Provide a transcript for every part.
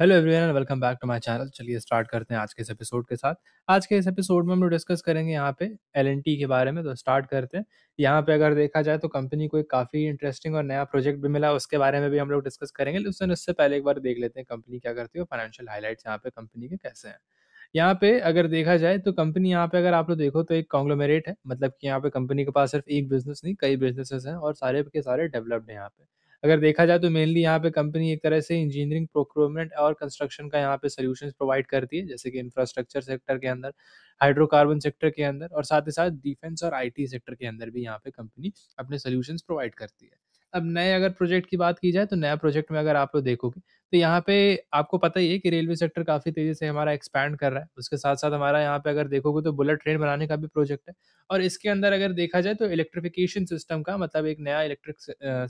hello everyone and welcome back to my channel चलिए start करते हैं आज के इस एपिसोड के साथ आज के इस एपिसोड में हम लोग डिस्कस करेंगे यहाँ पे एल के बारे में तो स्टार्ट करते हैं यहाँ पे अगर देखा जाए तो कंपनी को एक काफ़ी इंटरेस्टिंग और नया प्रोजेक्ट भी मिला उसके बारे में भी हम लोग डिस्कस करेंगे लेकिन उससे पहले एक बार देख लेते हैं कंपनी क्या करती है फाइनेंशियल हाईलाइट्स यहाँ पे कंपनी के कैसे हैं यहाँ पे अगर देखा जाए तो कंपनी यहाँ पे अगर आप लोग देखो तो एक कॉन्ग्लोमेरेट है मतलब कि यहाँ पे कंपनी के पास सिर्फ एक बिजनेस नहीं कई बिजनेसेस हैं और सारे के सारे डेवलप्ड हैं यहाँ पे अगर देखा जाए तो मेनली यहाँ पे कंपनी एक तरह से इंजीनियरिंग प्रोक्योरमेंट और कंस्ट्रक्शन का यहाँ पे सोल्यूशन प्रोवाइड करती है जैसे कि इंफ्रास्ट्रक्चर सेक्टर के अंदर हाइड्रोकार्बन सेक्टर के अंदर और साथ ही साथ डिफेंस और आईटी सेक्टर के अंदर भी यहाँ पे कंपनी अपने सोल्यूशन प्रोवाइड करती है अब नए अगर प्रोजेक्ट की बात की जाए तो नया प्रोजेक्ट में अगर आप लोग देखोगे तो यहाँ पे आपको पता ही है कि रेलवे सेक्टर काफ़ी तेज़ी से हमारा एक्सपैंड कर रहा है उसके साथ साथ हमारा यहाँ पे अगर देखोगे तो बुलेट ट्रेन बनाने का भी प्रोजेक्ट है और इसके अंदर अगर देखा जाए तो इलेक्ट्रिफिकेशन सिस्टम का मतलब एक नया इलेक्ट्रिक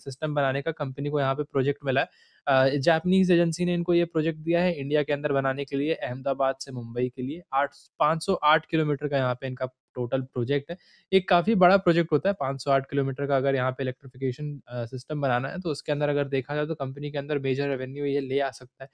सिस्टम बनाने का कंपनी को यहाँ पे प्रोजेक्ट मिला है जापनीज एजेंसी ने इनको ये प्रोजेक्ट दिया है इंडिया के अंदर बनाने के लिए अहमदाबाद से मुंबई के लिए आठ पाँच किलोमीटर का यहाँ पे इनका टोटल प्रोजेक्ट है एक काफ़ी बड़ा प्रोजेक्ट होता है आठ किलोमीटर का अगर यहाँ पे इलेक्ट्रिफिकेशन सिस्टम बनाना है तो उसके अंदर अगर देखा जाए तो कंपनी के अंदर मेजर रेवेन्यू ये ले आ सकता है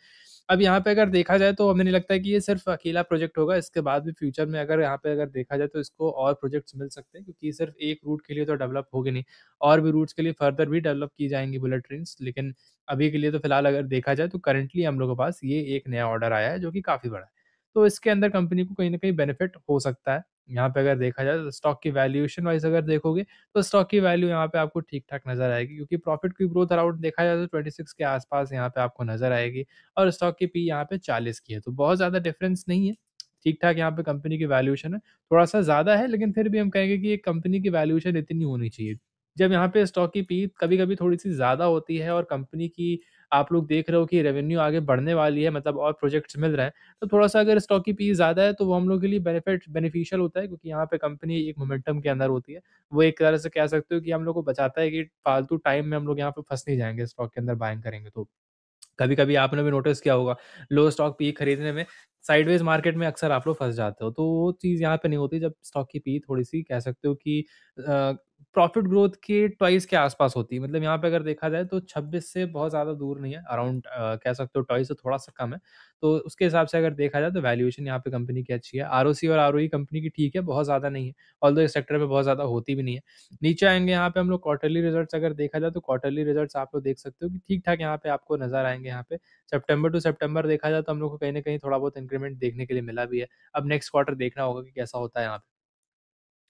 अब यहाँ पे अगर देखा जाए तो हमें नहीं लगता है कि ये सिर्फ अकेला प्रोजेक्ट होगा इसके बाद भी फ्यूचर में अगर यहाँ पे अगर देखा जाए तो इसको और प्रोजेक्ट्स मिल सकते हैं क्योंकि सिर्फ एक रूट के लिए तो डेवलप होगी नहीं और भी रूट्स के लिए फर्दर भी डेवलप की जाएंगी बुलेट ट्रेन लेकिन अभी के लिए तो फिलहाल अगर देखा जाए तो करेंटली हम लोगों के पास ये एक नया ऑर्डर आया है जो कि काफ़ी बड़ा है तो इसके अंदर कंपनी को कहीं ना कहीं बेनिफिट हो सकता है यहाँ पे अगर देखा जाए तो स्टॉक की वैल्यूएशन वाइज अगर देखोगे तो स्टॉक की वैल्यू यहाँ पे आपको ठीक ठाक नजर आएगी क्योंकि प्रॉफिट की ग्रोथ अराउंड देखा जाए तो 26 के आसपास यहाँ पे आपको नजर आएगी और स्टॉक की पी यहाँ पे 40 की है तो बहुत ज़्यादा डिफरेंस नहीं है ठीक ठाक यहाँ पे कंपनी की वैल्यूएशन है थोड़ा सा ज़्यादा है लेकिन फिर भी हम कहेंगे कि कंपनी की वैल्यूएशन इतनी होनी चाहिए जब यहाँ पे स्टॉक की पी कभी कभी थोड़ी सी ज़्यादा होती है और कंपनी की आप लोग देख रहे हो कि रेवेन्यू आगे बढ़ने वाली है मतलब और प्रोजेक्ट्स मिल रहे हैं तो थोड़ा सा अगर स्टॉक की पीस ज़्यादा है तो वो हम लोग के लिए बेनिफिट बेनिफिशियल होता है क्योंकि यहाँ पे कंपनी एक मोमेंटम के अंदर होती है वो एक तरह से कह सकते हो कि हम लोग को बचाता है कि फालतू टाइम में हम लोग यहाँ पर फंस नहीं जाएंगे स्टॉक के अंदर बाइंग करेंगे तो कभी कभी आपने भी नोटिस किया होगा लो स्टॉक पी खरीदने में साइडवेज मार्केट में अक्सर आप लोग फंस जाते हो तो वो चीज़ यहाँ पे नहीं होती जब स्टॉक की पी थोड़ी सी कह सकते हो कि प्रॉफिट ग्रोथ के टॉइस के आसपास होती है मतलब यहाँ पे अगर देखा जाए तो 26 से बहुत ज़्यादा दूर नहीं है अराउंड कह सकते हो ट्वाइस से थोड़ा सा कम है तो उसके हिसाब से अगर देखा जाए तो वैल्यूएशन यहाँ पे कंपनी की अच्छी है आर और आर कंपनी की ठीक है बहुत ज़्यादा नहीं है ऑल इस सेक्टर में बहुत ज़्यादा होती भी नहीं है नीचे आएंगे यहाँ पे हम लोग क्वार्टरली रिजल्ट अगर देखा जाए तो क्वार्टरली रिजल्ट आप लोग देख सकते हो कि ठीक ठाक यहाँ पे आपको नजर आएंगे यहाँ पे सेप्टेम्बर टू सेप्टेम्बर देखा जाए तो हम लोग को कहीं ना कहीं थोड़ा बहुत इंक्रीमेंट देखने के लिए मिला भी है अब नेक्स्ट क्वार्टर देखना होगा कि कैसा होता है यहाँ पे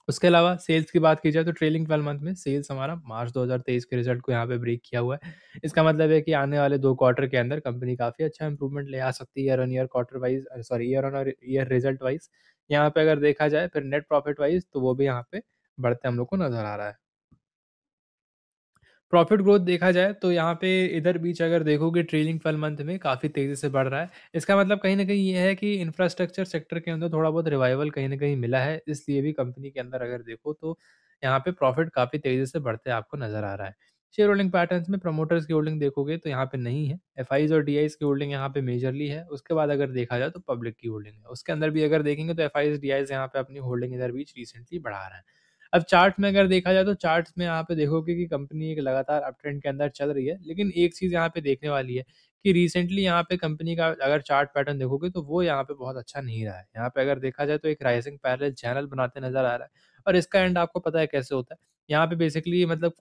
उसके अलावा सेल्स की बात की जाए तो ट्रेलिंग ट्वेल्व मंथ में सेल्स हमारा मार्च 2023 के रिजल्ट को यहाँ पे ब्रेक किया हुआ है इसका मतलब है कि आने वाले दो क्वार्टर के अंदर कंपनी काफ़ी अच्छा इंप्रूवमेंट ले आ सकती है year on year quarter wise sorry year on year result wise यहाँ पे अगर देखा जाए फिर नेट प्रॉफिट वाइज तो वो भी यहाँ पे बढ़ते हम लोग को नजर आ रहा है प्रॉफिट ग्रोथ देखा जाए तो यहाँ पे इधर बीच अगर देखोगे ट्रेलिंग ट्वेल्व मंथ में काफ़ी तेज़ी से बढ़ रहा है इसका मतलब कहीं ना कहीं ये है कि इंफ्रास्ट्रक्चर सेक्टर के अंदर थोड़ा बहुत रिवाइवल कहीं ना कहीं मिला है इसलिए भी कंपनी के अंदर अगर देखो तो यहाँ पे प्रॉफिट काफ़ी तेज़ी से बढ़ते आपको नज़र आ रहा है शेयर होल्डिंग पैटर्न में प्रमोटर्स की होल्डिंग देखोगे तो यहाँ पे नहीं है एफ और डी की होल्डिंग यहाँ पे मेजरली है उसके बाद अगर देखा जाए तो पब्लिक की होल्डिंग है उसके अंदर भी अगर देखेंगे तो एफ आई यहाँ पे अपनी होल्डिंग इधर बीच रिसेंटली बढ़ा रहा है अब चार्ट में अगर देखा जाए तो चार्ट में यहाँ पे देखोगे कि कंपनी एक लगातार अप ट्रेंड के अंदर चल रही है लेकिन एक चीज़ यहाँ पे देखने वाली है कि रिसेंटली यहाँ पे कंपनी का अगर चार्ट पैटर्न देखोगे तो वो यहाँ पे बहुत अच्छा नहीं रहा है यहाँ पे अगर देखा जाए तो एक राइजिंग पैरल चैनल बनाते नजर आ रहा है और इसका एंड आपको पता है कैसे होता है यहाँ पे बेसिकली मतलब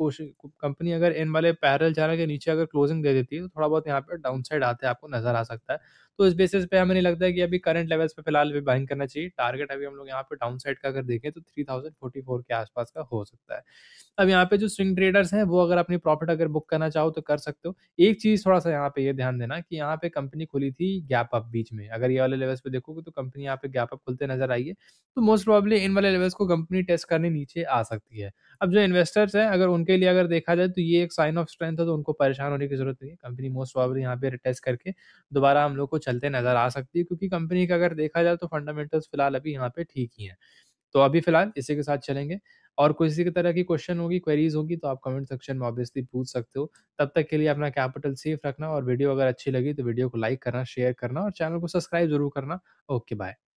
कंपनी अगर इन वाले पैरल चैनल के नीचे अगर क्लोजिंग दे देती है तो थोड़ा बहुत यहाँ पे डाउन साइड आते आपको नजर आ सकता है तो इस बेसिस पे हमें नहीं लगता है कि अभी करंट लेवल्स पे फिलहाल भी बाइंग करना चाहिए टारगेट अभी हम लोग यहाँ पे डाउन साइड का अगर देखें तो थ्री थाउजेंड फोर्टी फोर के आसपास का हो सकता है अब यहाँ पे जो स्विंग ट्रेडर्स हैं वो अगर अपनी प्रॉफिट अगर बुक करना चाहो तो कर सकते हो एक चीज़ थोड़ा सा यहाँ पे ये ध्यान देना कि यहाँ पे कंपनी खुली थी गैप अप बीच में अगर ये वाले लेवल्स पे देखोगे तो कंपनी यहाँ पे गैप अप खुलते नजर आई है तो मोस्ट प्रॉब्ली इन वाले लेवल्स को कंपनी टेस्ट करने नीचे आ सकती है अब जो इन्वेस्टर्स हैं अगर उनके लिए अगर देखा जाए तो ये एक साइन ऑफ स्ट्रेंथ है तो उनको परेशान होने की जरूरत नहीं है कंपनी मोस्ट प्रॉब्ली यहाँ पे टेस्ट करके दोबारा हम लोग को चलते नजर आ सकती है क्योंकि कंपनी का अगर देखा जाए तो फंडामेंटल्स फिलहाल अभी यहाँ पे ठीक ही हैं तो अभी फिलहाल इसी के साथ चलेंगे और किसी तरह की क्वेश्चन होगी क्वेरीज होगी तो आप कमेंट सेक्शन में ऑब्वियसली पूछ सकते हो तब तक के लिए अपना कैपिटल सेफ रखना और वीडियो अगर अच्छी लगी तो वीडियो को लाइक करना शेयर करना और चैनल को सब्सक्राइब जरूर करना ओके बाय